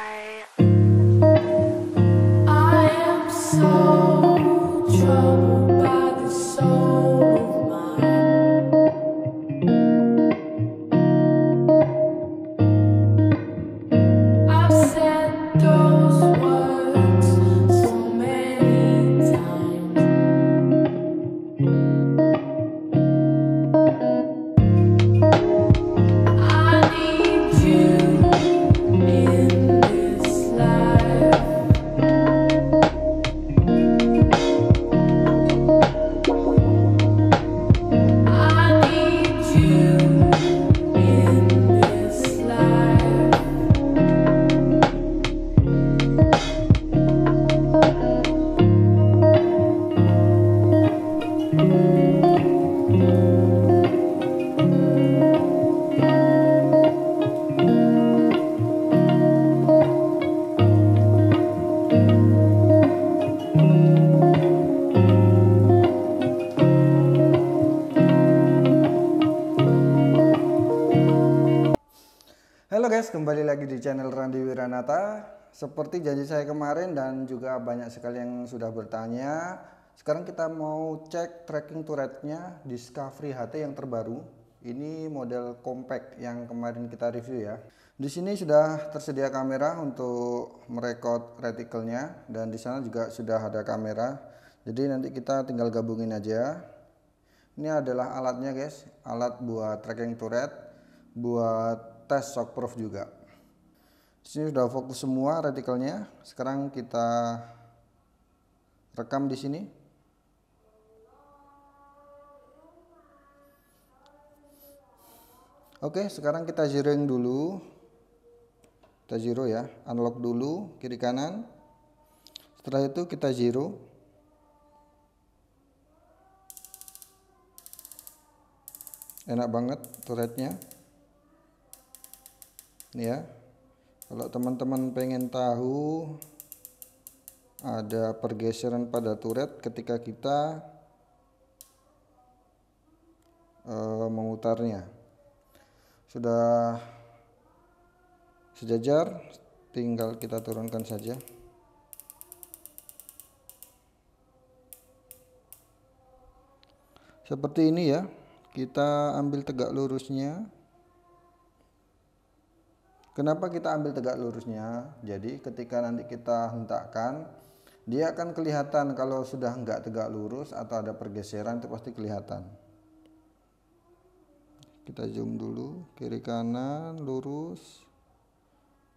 Bye. Halo guys, kembali lagi di channel Randi Wiranata. Seperti janji saya kemarin dan juga banyak sekali yang sudah bertanya, sekarang kita mau cek tracking turretnya Discovery HT yang terbaru. Ini model compact yang kemarin kita review ya. Di sini sudah tersedia kamera untuk merekod reticle nya dan di sana juga sudah ada kamera. Jadi nanti kita tinggal gabungin aja. Ini adalah alatnya guys, alat buat tracking turret, buat tes shock proof juga sini sudah fokus semua radikalnya sekarang kita rekam di sini Oke, sekarang kita zeroing dulu. Kita zero ya, unlock dulu kiri kanan. Setelah itu kita zero. Enak banget turretnya ya kalau teman-teman pengen tahu ada pergeseran pada turret ketika kita e, memutarnya sudah sejajar tinggal kita turunkan saja seperti ini ya kita ambil tegak lurusnya Kenapa kita ambil tegak lurusnya? Jadi ketika nanti kita hentakkan, dia akan kelihatan kalau sudah enggak tegak lurus atau ada pergeseran itu pasti kelihatan. Kita zoom dulu, kiri kanan lurus,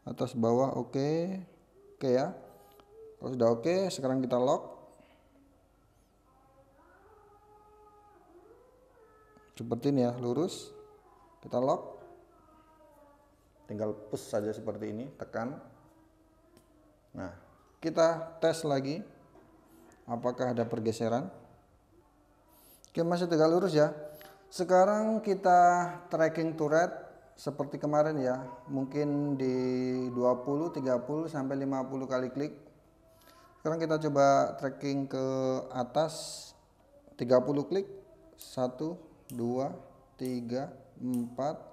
atas bawah oke, okay. oke okay ya. Kalau sudah oke, okay, sekarang kita lock. Seperti ini ya, lurus. Kita lock tinggal push saja seperti ini tekan nah kita tes lagi apakah ada pergeseran oke masih tegak lurus ya sekarang kita tracking turret seperti kemarin ya mungkin di 20 30 sampai 50 kali klik sekarang kita coba tracking ke atas 30 klik 1 2 3 4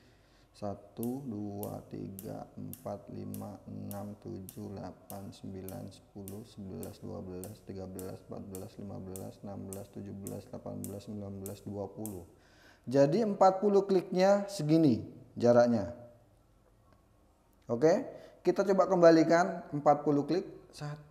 satu dua tiga empat lima enam tujuh delapan sembilan sepuluh sebelas dua belas tiga belas empat belas lima belas enam belas tujuh belas delapan belas sembilan belas dua puluh jadi empat puluh kliknya segini jaraknya oke kita coba kembalikan empat puluh klik satu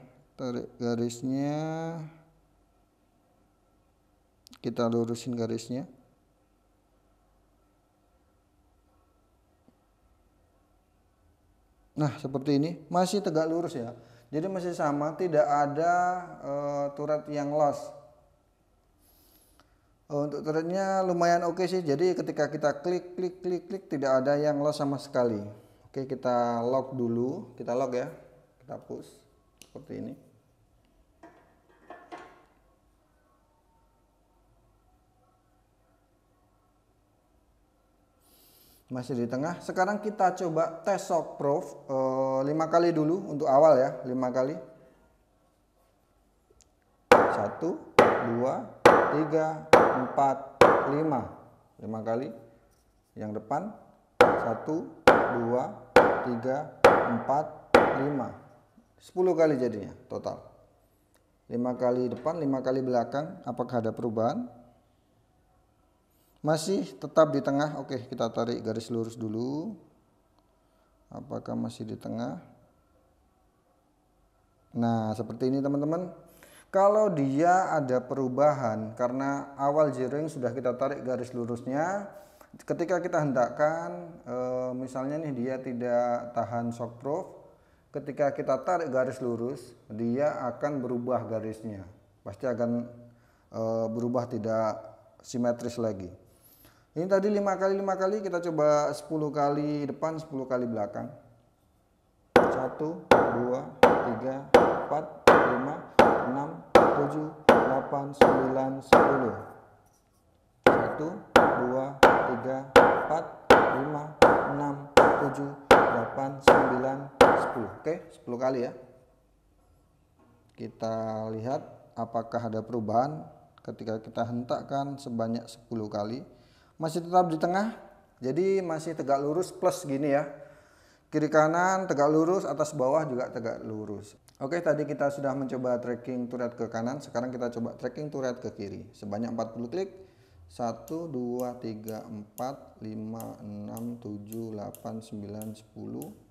tarik garisnya kita lurusin garisnya nah seperti ini masih tegak lurus ya jadi masih sama tidak ada uh, turret yang loss eh, untuk turretnya lumayan oke okay sih jadi ketika kita klik klik klik klik tidak ada yang loss sama sekali oke kita lock dulu kita lock ya kita push seperti ini masih di tengah sekarang kita coba tes shock proof e, eh, 5 kali dulu untuk awal ya 5 kali 1 2 3 4 5 5 kali yang depan 1 2 3 4 5 10 kali jadinya total 5 kali depan 5 kali belakang apakah ada perubahan masih tetap di tengah oke kita tarik garis lurus dulu apakah masih di tengah nah seperti ini teman-teman kalau dia ada perubahan karena awal jeroen sudah kita tarik garis lurusnya ketika kita hendakkan eh, misalnya nih dia tidak tahan shockproof ketika kita tarik garis lurus dia akan berubah garisnya pasti akan eh, berubah tidak simetris lagi ini tadi lima kali lima kali kita coba sepuluh kali depan sepuluh kali belakang. satu dua tiga empat lima enam tujuh delapan sembilan sepuluh satu dua tiga empat lima enam tujuh delapan sembilan sepuluh Oke, sepuluh kali ya. Kita lihat apakah ada perubahan ketika kita hentakkan sebanyak sepuluh kali masih tetap di tengah jadi masih tegak lurus plus gini ya kiri kanan tegak lurus atas bawah juga tegak lurus oke tadi kita sudah mencoba tracking turret ke kanan sekarang kita coba tracking turret ke kiri sebanyak 40 klik 1 2 3 4 5 6 7 8 9 10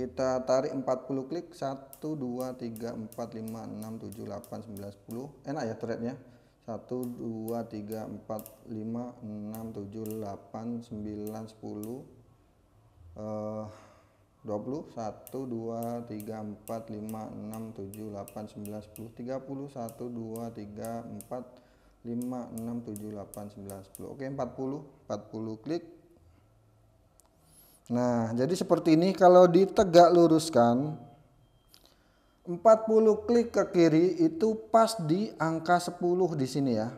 kita tarik 40 klik 1 2 3 4 5 6 7 8 9 10 enak ya threadnya 1 2 3 4 5 6 7 8 9 10 eh 20 1 2 3 4 5 6 7 8 9 10 30 1 2 3 4 5 6 7 8 9 10 oke 40 40 klik Nah, jadi seperti ini kalau ditegak luruskan 40 klik ke kiri itu pas di angka 10 di sini ya.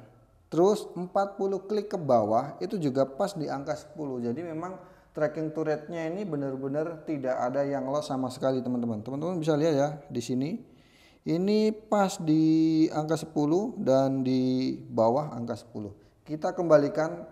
Terus 40 klik ke bawah itu juga pas di angka 10. Jadi memang tracking to rate-nya ini benar-benar tidak ada yang loss sama sekali teman-teman. Teman-teman bisa lihat ya di sini. Ini pas di angka 10 dan di bawah angka 10. Kita kembalikan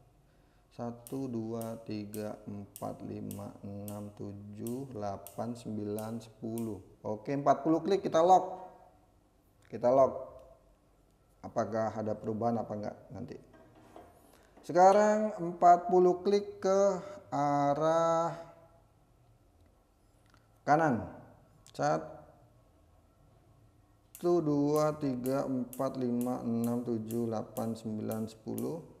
satu dua tiga empat lima enam tujuh delapan sembilan sepuluh oke empat puluh klik kita lock kita lock apakah ada perubahan apa enggak nanti sekarang 40 klik ke arah kanan 1 dua tiga empat lima enam tujuh delapan sembilan sepuluh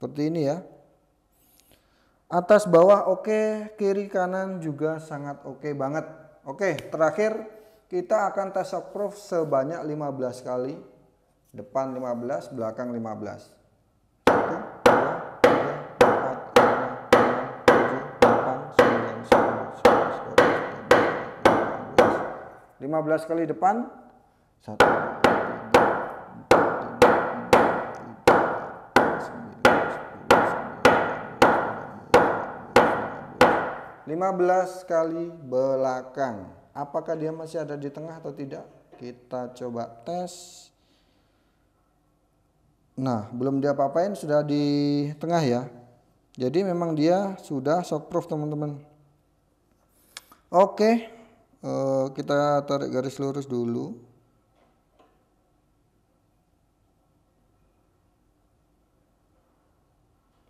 Seperti ini ya. Atas bawah oke, okay, kiri kanan juga sangat oke okay banget. Oke, okay, terakhir kita akan tes proof sebanyak 15 kali. Depan 15, belakang 15. Lima belas kali depan, satu, 15 kali belakang. Apakah dia masih ada di tengah atau tidak? Kita coba tes. Nah, belum dia apa-apain sudah di tengah ya. Jadi memang dia sudah proof teman-teman. Oke, eh, kita tarik garis lurus dulu.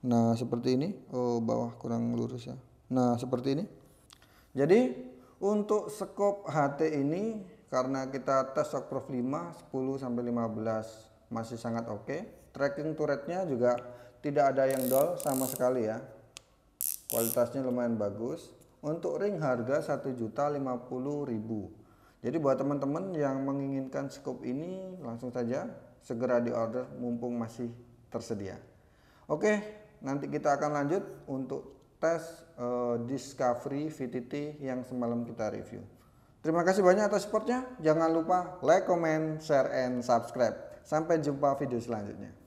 Nah, seperti ini. Oh, bawah kurang lurus ya. Nah, seperti ini. Jadi, untuk skop HT ini karena kita tes shockproof 5 10 sampai 15 masih sangat oke. Okay. Tracking turretnya juga tidak ada yang dol sama sekali ya. Kualitasnya lumayan bagus. Untuk ring harga 1.050.000. Jadi buat teman-teman yang menginginkan scope ini langsung saja segera diorder mumpung masih tersedia. Oke, nanti kita akan lanjut untuk tes uh, Discovery VTT yang semalam kita review. Terima kasih banyak atas supportnya. Jangan lupa like, comment, share, and subscribe. Sampai jumpa video selanjutnya.